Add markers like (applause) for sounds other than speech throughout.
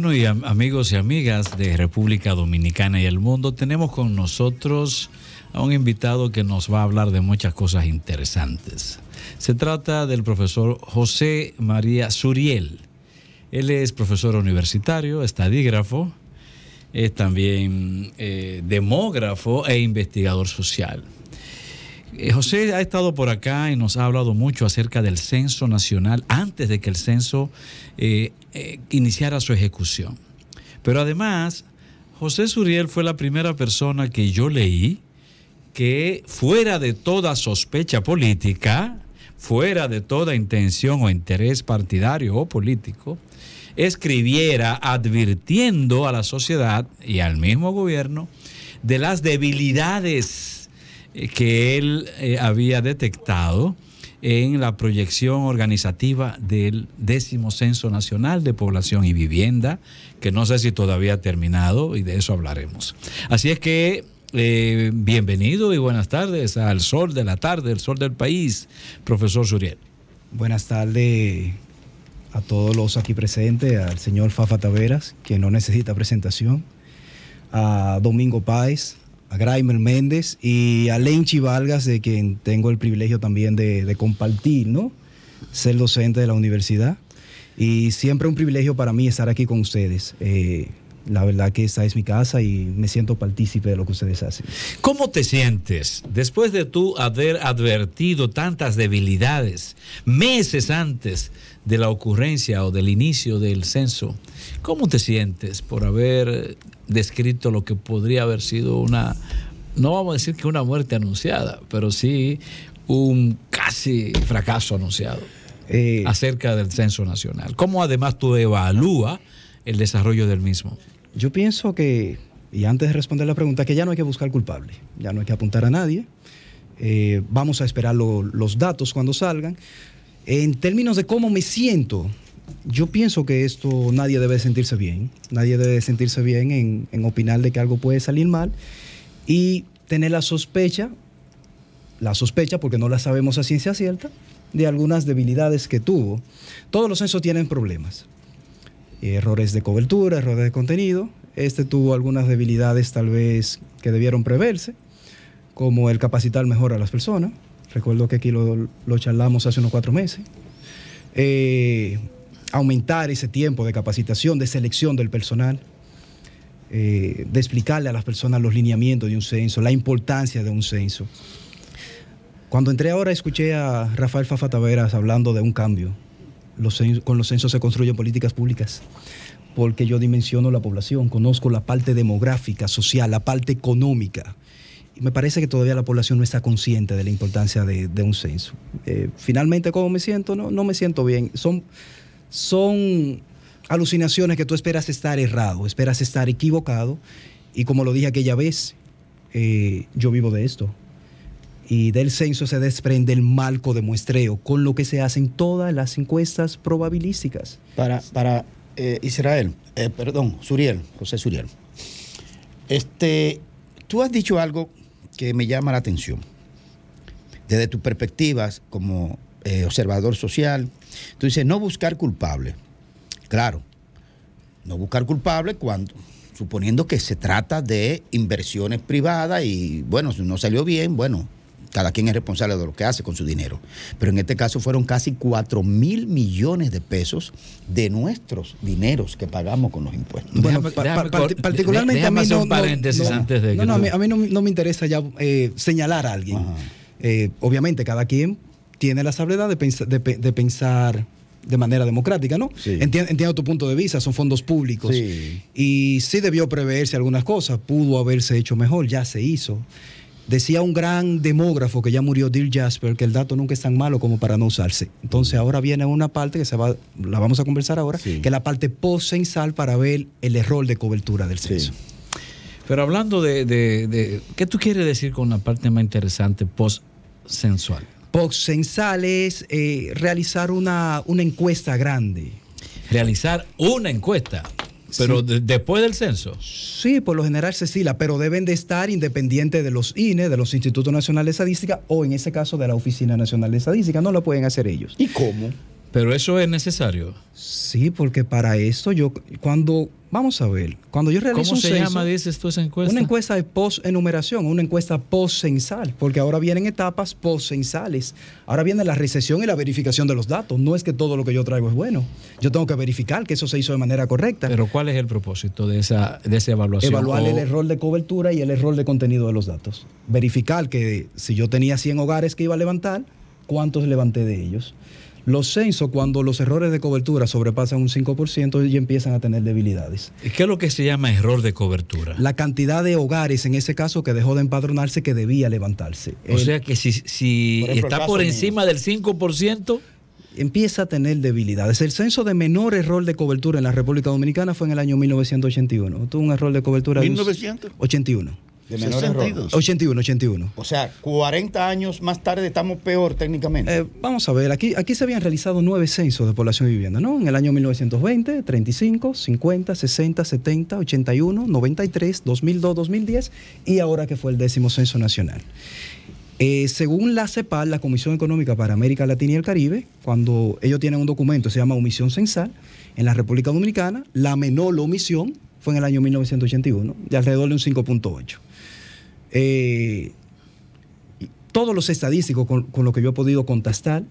Bueno, y amigos y amigas de República Dominicana y el mundo, tenemos con nosotros a un invitado que nos va a hablar de muchas cosas interesantes. Se trata del profesor José María Suriel. Él es profesor universitario, estadígrafo, es también eh, demógrafo e investigador social. Eh, José ha estado por acá y nos ha hablado mucho acerca del censo nacional antes de que el censo eh, eh, iniciara su ejecución. Pero además, José Suriel fue la primera persona que yo leí que fuera de toda sospecha política, fuera de toda intención o interés partidario o político, escribiera advirtiendo a la sociedad y al mismo gobierno de las debilidades eh, que él eh, había detectado en la proyección organizativa del décimo Censo Nacional de Población y Vivienda, que no sé si todavía ha terminado y de eso hablaremos. Así es que eh, bienvenido y buenas tardes al sol de la tarde, el sol del país, profesor Suriel. Buenas tardes a todos los aquí presentes, al señor Fafa Taveras, que no necesita presentación, a Domingo Páez, a Graimer Méndez y a Lenchi Vargas, de quien tengo el privilegio también de, compartir, ¿no? Ser docente de la universidad. Y siempre un privilegio para mí estar aquí con ustedes. Eh, la verdad que esta es mi casa y me siento partícipe de lo que ustedes hacen. ¿Cómo te sientes después de tú haber advertido tantas debilidades meses antes de la ocurrencia o del inicio del censo? ¿Cómo te sientes por haber descrito lo que podría haber sido una, no vamos a decir que una muerte anunciada, pero sí un casi fracaso anunciado? Eh, acerca del censo nacional. ¿Cómo además tú evalúas el desarrollo del mismo? Yo pienso que, y antes de responder la pregunta, que ya no hay que buscar culpable, ya no hay que apuntar a nadie. Eh, vamos a esperar los datos cuando salgan. En términos de cómo me siento, yo pienso que esto nadie debe sentirse bien. Nadie debe sentirse bien en, en opinar de que algo puede salir mal y tener la sospecha, la sospecha porque no la sabemos a ciencia cierta, de algunas debilidades que tuvo. Todos los censos tienen problemas errores de cobertura, errores de contenido. Este tuvo algunas debilidades tal vez que debieron preverse, como el capacitar mejor a las personas. Recuerdo que aquí lo, charlamos hace unos cuatro meses. Eh, aumentar ese tiempo de capacitación, de selección del personal, eh, de explicarle a las personas los lineamientos de un censo, la importancia de un censo. Cuando entré ahora escuché a Rafael Fafataveras hablando de un cambio con los censos se construyen políticas públicas, porque yo dimensiono la población, conozco la parte demográfica, social, la parte económica. Y me parece que todavía la población no está consciente de la importancia de, un censo. Eh, finalmente, ¿cómo me siento? No, no me siento bien. Son, son alucinaciones que tú esperas estar errado, esperas estar equivocado. Y como lo dije aquella vez, eh, yo vivo de esto y del censo se desprende el marco de muestreo, con lo que se hacen todas las encuestas probabilísticas. Para, para eh, Israel, eh, perdón, Suriel, José Suriel, este, tú has dicho algo que me llama la atención. Desde tus perspectivas como eh, observador social, tú dices no buscar culpable. Claro, no buscar culpable cuando suponiendo que se trata de inversiones privadas y bueno, si no salió bien, bueno, cada quien es responsable de lo que hace con su dinero. Pero en este caso fueron casi 4 mil millones de pesos de nuestros dineros que pagamos con los impuestos. Bueno, particularmente a mí no, a mí, no, me interesa ya eh, señalar a alguien. Eh, obviamente cada quien tiene la sabiduría de, pensar de manera democrática, ¿no? Entiendo, tu punto de vista, son fondos públicos. Y sí debió preverse algunas cosas, pudo haberse hecho mejor, ya se hizo. Decía un gran demógrafo que ya murió, Dil Jasper, que el dato nunca es tan malo como para no usarse. Entonces mm. ahora viene una parte que se va, la vamos a conversar ahora, que es la parte post para ver el error de cobertura del censo. Pero hablando de, ¿Qué tú quieres decir con la parte más interesante post-sensual? post es eh, realizar una, una encuesta grande. Realizar una encuesta. Pero después del censo. Sí, por lo general Cecilia, pero deben de estar independientes de los INE, de los Institutos Nacionales de Estadística o en ese caso de la Oficina Nacional de Estadística. No lo pueden hacer ellos. ¿Y cómo? Pero eso es necesario. Sí, porque para esto yo, cuando, vamos a ver, cuando yo realizo ¿Cómo se llama, dices tú, esa encuesta? Una encuesta de post-enumeración, una encuesta post porque ahora vienen etapas post Ahora viene la recesión y la verificación de los datos. No es que todo lo que yo traigo es bueno. Yo tengo que verificar que eso se hizo de manera correcta. Pero ¿cuál es el propósito de esa, de esa evaluación? Evaluar el error de cobertura y el error de contenido de los datos. Verificar que si yo tenía 100 hogares que iba a levantar, ¿cuántos levanté de ellos? Los censos, cuando los errores de cobertura sobrepasan un 5%, ya empiezan a tener debilidades. ¿Y qué es lo que se llama error de cobertura? La cantidad de hogares, en ese caso, que dejó de empadronarse, que debía levantarse. O sea que si, está por encima del 5% empieza a tener debilidades. El censo de menor error de cobertura en la República Dominicana fue en el año 1981. Tuvo un error de cobertura 1981 de menores 81, 81. O sea, 40 años más tarde estamos peor técnicamente. Eh, vamos a ver, aquí, se habían realizado nueve censos de población y vivienda, ¿no? En el año 1920, 35, 50, 60, 70, 81, 93, 2002, 2010 y ahora que fue el décimo censo nacional. Eh, según la CEPAL, la Comisión Económica para América Latina y el Caribe, cuando ellos tienen un documento, se llama omisión censal, en la República Dominicana, la menor omisión fue en el año 1981, de alrededor de un 5.8. Eh, todos los estadísticos con, los que yo he podido contestar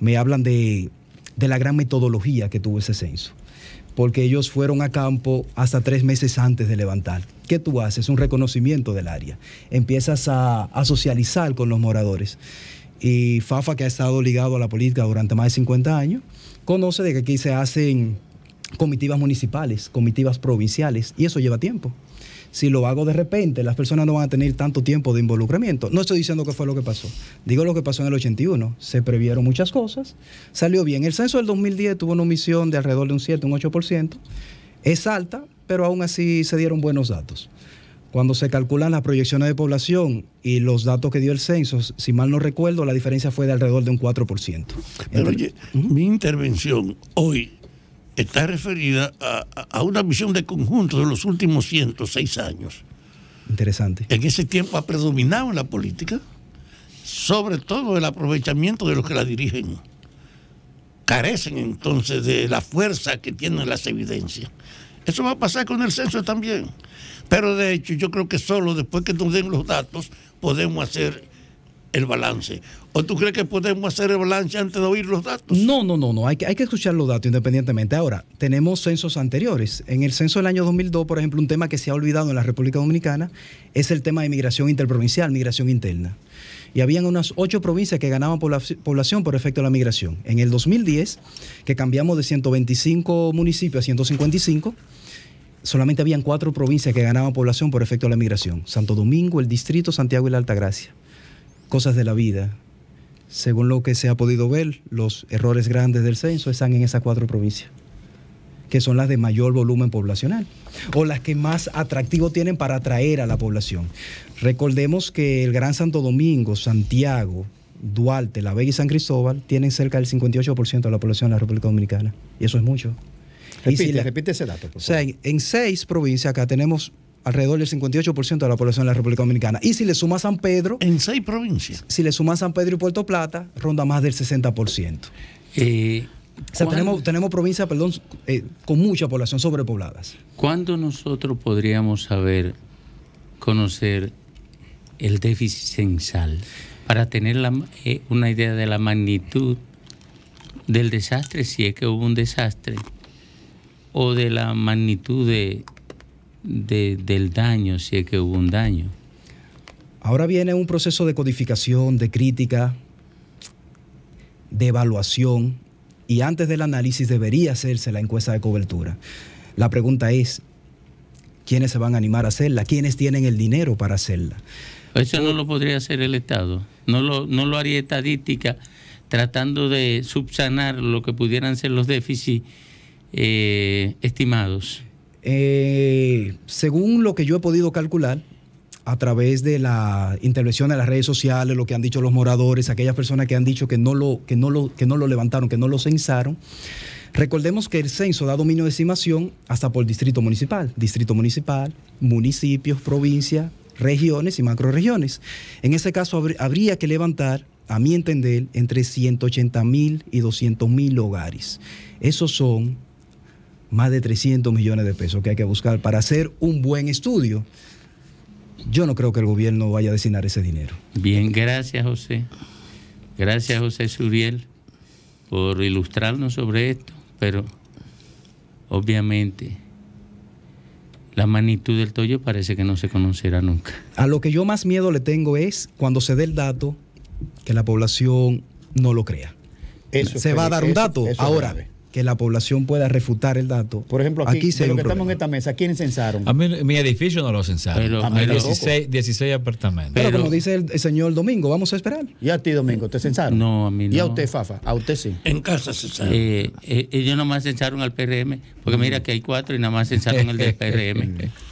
me hablan de, la gran metodología que tuvo ese censo porque ellos fueron a campo hasta tres meses antes de levantar. ¿Qué tú haces? Un reconocimiento del área. Empiezas a, a, socializar con los moradores. Y Fafa, que ha estado ligado a la política durante más de 50 años, conoce de que aquí se hacen comitivas municipales, comitivas provinciales, y eso lleva tiempo si lo hago de repente, las personas no van a tener tanto tiempo de involucramiento. No estoy diciendo que fue lo que pasó. Digo lo que pasó en el 81. Se previeron muchas cosas, salió bien. El censo del 2010 tuvo una omisión de alrededor de un 7, un 8%. Es alta, pero aún así se dieron buenos datos. Cuando se calculan las proyecciones de población y los datos que dio el censo, si mal no recuerdo, la diferencia fue de alrededor de un 4%. Pero oye, mi intervención hoy está referida a, una visión de conjunto de los últimos 106 años. Interesante. En ese tiempo ha predominado en la política, sobre todo el aprovechamiento de los que la dirigen. Carecen entonces de la fuerza que tienen las evidencias. Eso va a pasar con el censo también. Pero de hecho yo creo que solo después que nos den los datos podemos hacer el balance. ¿O tú crees que podemos hacer el balance antes de oír los datos? No, no, no, no. Hay que, hay que escuchar los datos independientemente. Ahora, tenemos censos anteriores. En el censo del año 2002, por ejemplo, un tema que se ha olvidado en la República Dominicana es el tema de migración interprovincial, migración interna. Y habían unas ocho provincias que ganaban población por efecto de la migración. En el 2010, que cambiamos de 125 municipios a 155, solamente habían cuatro provincias que ganaban población por efecto de la migración. Santo Domingo, el Distrito, Santiago y la Altagracia cosas de la vida. Según lo que se ha podido ver, los errores grandes del censo están en esas cuatro provincias, que son las de mayor volumen poblacional o las que más atractivo tienen para atraer a la población. Recordemos que el Gran Santo Domingo, Santiago, Duarte, La Vega y San Cristóbal tienen cerca del 58% de la población de la República Dominicana. Y eso es mucho. Repite, y repite ese dato. en seis provincias acá tenemos alrededor del 58% de la población de la República Dominicana. Y si le suma San Pedro... En seis provincias. Si le suma San Pedro y Puerto Plata, ronda más del 60%. Eh, o sea, tenemos, tenemos provincias, perdón, eh, con mucha población sobrepobladas. ¿Cuándo nosotros podríamos saber, conocer el déficit censal para tener eh, una idea de la magnitud del desastre, si es que hubo un desastre, o de la magnitud de, del daño, si es que hubo un daño. Ahora viene un proceso de codificación, de crítica, de evaluación, y antes del análisis debería hacerse la encuesta de cobertura. La pregunta es, ¿quiénes se van a animar a hacerla? ¿Quiénes tienen el dinero para hacerla? Pues eso no lo podría hacer el Estado. No lo, no lo haría estadística tratando de subsanar lo que pudieran ser los déficits eh, estimados. Eh, según lo que yo he podido calcular, a través de la intervención de las redes sociales, lo que han dicho los moradores, aquellas personas que han dicho que no lo, que no lo, que no lo levantaron, que no lo censaron. Recordemos que el censo da dominio de estimación hasta por distrito municipal, distrito municipal, municipios, provincias, regiones y macroregiones. En ese caso habría que levantar, a mi entender, entre 180 mil y 200 mil hogares. Esos son más de 300 millones de pesos que hay que buscar para hacer un buen estudio. Yo no creo que el gobierno vaya a destinar ese dinero. Bien, gracias José. Gracias José Suriel por ilustrarnos sobre esto, pero obviamente la magnitud del tollo parece que no se conocerá nunca. A lo que yo más miedo le tengo es cuando se dé el dato que la población no lo crea. se va a dar un dato ahora que la población pueda refutar el dato. Por ejemplo, aquí, lo que estamos en esta mesa, ¿quiénes censaron? A mí, mi edificio no lo censaron. a mí 16, 16, apartamentos. Pero, como dice el, señor Domingo, vamos a esperar. ¿Y a ti, Domingo, te censaron? No, a mí no. ¿Y a usted, Fafa? ¿A usted sí? En casa censaron. Eh, eh, ellos nomás censaron al PRM, porque mira que hay cuatro y nada más censaron el del PRM. (laughs)